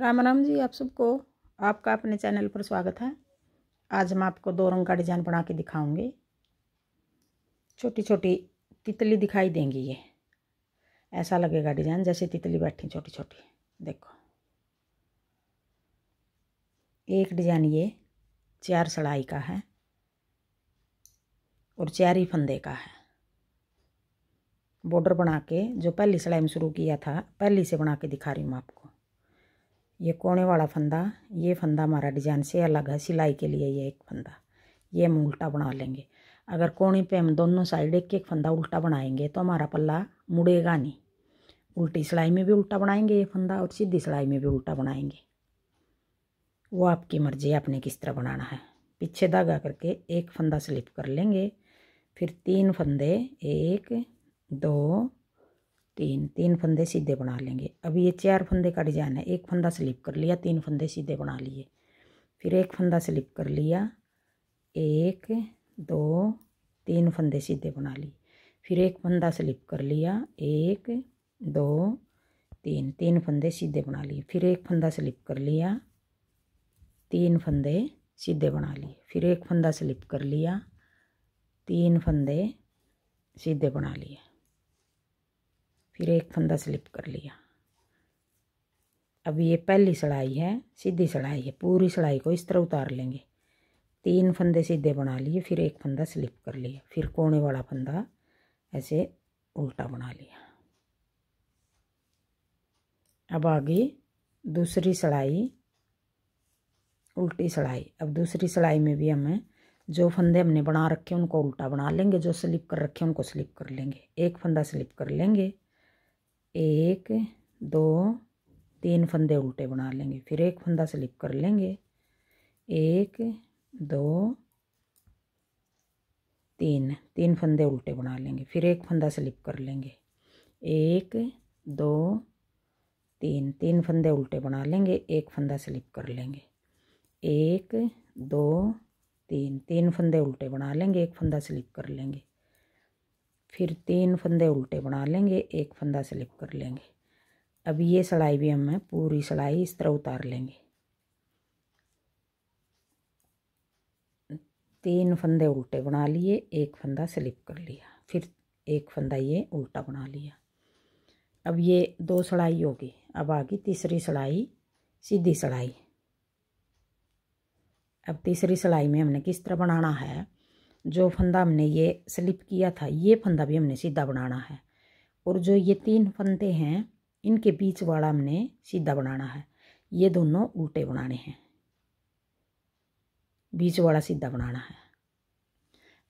राम राम जी आप सबको आपका अपने चैनल पर स्वागत है आज हम आपको दो रंग का डिज़ाइन बना के दिखाऊंगे छोटी छोटी तितली दिखाई देंगी ये ऐसा लगेगा डिज़ाइन जैसे तितली बैठी छोटी छोटी देखो एक डिज़ाइन ये चार सड़ाई का है और चार ही फंदे का है बॉर्डर बना के जो पहली सड़ाई में शुरू किया था पहली से बना के दिखा रही हूँ आपको ये कोने वाला फंदा ये फंदा हमारा डिजाइन से अलग है सिलाई के लिए ये एक फंदा ये हम उल्टा बना लेंगे अगर कोने पे हम दोनों साइड एक एक फंदा उल्टा बनाएंगे तो हमारा पल्ला मुड़ेगा नहीं उल्टी सिलाई में भी उल्टा बनाएंगे ये फंदा और सीधी सिलाई में भी उल्टा बनाएंगे वो आपकी मर्जी आपने किस तरह बनाना है पीछे धागा करके एक फंदा स्लिप कर लेंगे फिर तीन फंदे एक दो तीन तीन फंदे सीधे बना लेंगे अभी ये चार फंदे का डिजाइन है एक फंदा स्लिप कर लिया तीन फंदे सीधे बना लिए फिर एक फंदा स्लिप कर लिया एक दो तीन फंदे सीधे बना लिए फिर एक फंदा स्लिप कर लिया एक दो तीन तीन फंदे सीधे बना लिए फिर एक फंदा स्लिप कर लिया तीन फंदे सीधे बना लिए फिर एक फंदा स्लिप कर लिया तीन फंदे सीधे बना लिए फिर एक फंदा स्लिप कर लिया अब ये पहली सड़ाई है सीधी सड़ाई है पूरी सड़ाई को इस तरह उतार लेंगे तीन फंदे सीधे बना लिए फिर एक फंदा स्लिप कर लिया फिर कोने वाला फंदा ऐसे उल्टा बना लिया अब आगे दूसरी सड़ाई उल्टी सड़ाई अब दूसरी सड़ाई में भी हमें जो फंदे हमने बना रखे उनको उल्टा बना लेंगे जो स्लिप कर रखे उनको स्लिप कर लेंगे एक फंदा स्लिप कर लेंगे एक दो तीन फंदे उल्टे बना लेंगे फिर एक फंदा स्लिप कर लेंगे एक दो तीन तीन फंदे उल्टे बना लेंगे फिर एक फंदा स्लिप कर लेंगे एक दो तीन तीन फंदे उल्टे बना लेंगे एक फंदा स्लिप कर लेंगे एक दो तीन तीन फंदे उल्टे बना लेंगे एक फंदा स्लिप कर लेंगे फिर तीन फंदे उल्टे बना लेंगे एक फंदा स्लिप कर लेंगे अब ये सिलाई भी हमें पूरी सिलाई इस तरह उतार लेंगे तीन फंदे उल्टे बना लिए एक फंदा स्लिप कर लिया फिर एक फंदा ये उल्टा बना लिया अब ये दो सिलाई होगी अब आ गई तीसरी सिलाई सीधी सिलाई अब तीसरी सिलाई में हमने किस तरह बनाना है जो फंदा हमने ये स्लिप किया था ये फंदा भी हमने सीधा बनाना है और जो ये तीन फंदे हैं इनके बीच वाला हमने सीधा बनाना है ये दोनों उल्टे बनाने हैं बीच वाला सीधा बनाना है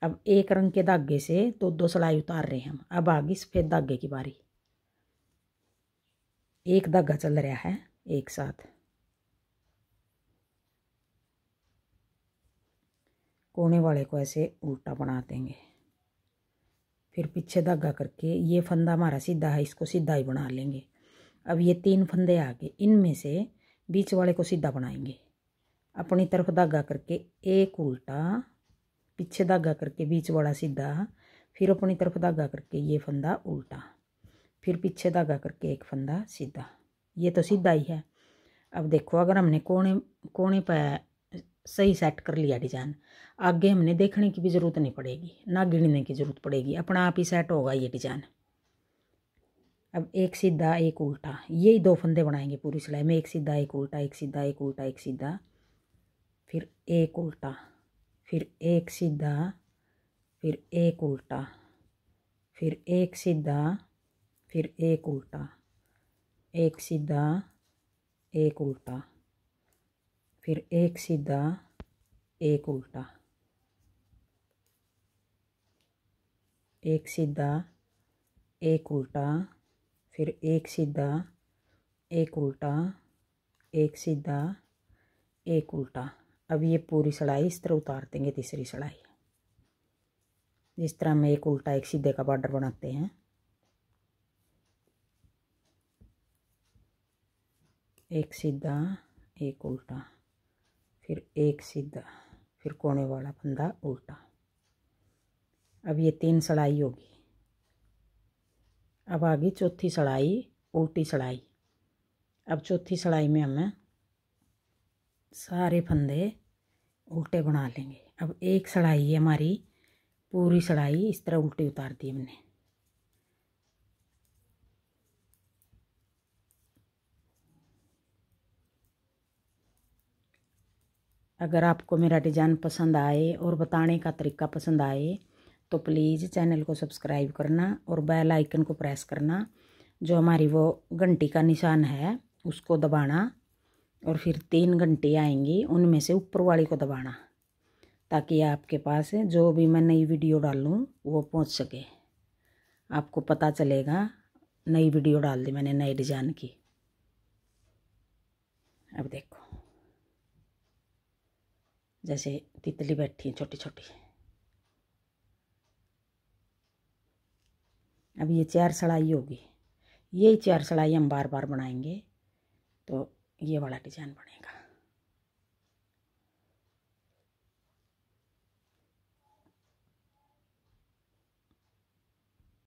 अब एक रंग के धागे से तो दो दो सिलाई उतार रहे हैं हम अब आ गई सफ़ेद धागे की बारी एक धागा चल रहा है एक साथ कोने वाले को ऐसे उल्टा बना देंगे फिर पीछे धागा करके ये फंदा हमारा सीधा है इसको सीधा ही बना लेंगे अब ये तीन फंदे आ गए इनमें से बीच वाले को सीधा बनाएंगे अपनी तरफ धागा करके एक उल्टा पीछे धागा करके बीच वाला सीधा फिर अपनी तरफ धागा करके ये फंदा उल्टा फिर पीछे धागा करके एक फंदा सीधा ये तो सीधा ही है अब देखो अगर हमने कोने कोने पर सही सेट कर लिया डिजाइन आगे हमने देखने की भी ज़रूरत नहीं पड़ेगी ना गिनने की ज़रूरत पड़ेगी अपना आप ही सेट होगा ये डिजाइन अब एक सीधा एक उल्टा यही दो फंदे बनाएंगे पूरी सिलाई में एक सीधा एक उल्टा एक सीधा एक उल्टा एक सीधा फिर एक उल्टा फिर एक सीधा फिर एक उल्टा फिर एक सीधा फिर एक उल्टा एक सीधा एक उल्टा फिर एक सीधा एक उल्टा एक सीधा एक उल्टा फिर एक सीधा एक उल्टा एक सीधा एक उल्टा अब ये पूरी सड़ाई इस तरह उतार देंगे तीसरी सड़ाई जिस तरह हम एक उल्टा एक सीधे का बॉर्डर बनाते हैं एक सीधा एक उल्टा फिर एक सीधा फिर कोने वाला फंदा उल्टा अब ये तीन सड़ाई होगी अब आ गई चौथी सड़ाई उल्टी सड़ाई अब चौथी सड़ाई में हमें सारे फंदे उल्टे बना लेंगे अब एक सड़ाई है हमारी पूरी सड़ाई इस तरह उल्टी उतार दी हमने अगर आपको मेरा डिज़ाइन पसंद आए और बताने का तरीका पसंद आए तो प्लीज़ चैनल को सब्सक्राइब करना और बेल आइकन को प्रेस करना जो हमारी वो घंटी का निशान है उसको दबाना और फिर तीन घंटे आएंगी उनमें से ऊपर वाली को दबाना ताकि आपके पास जो भी मैं नई वीडियो डालूँ वो पहुँच सके आपको पता चलेगा नई वीडियो डाल दी मैंने नए डिज़ाइन की अब देखो जैसे तितली बैठी है छोटी छोटी अब ये चार सड़ाई होगी यही चार सड़ाई हम बार बार बनाएंगे तो ये वाला डिजाइन बनेगा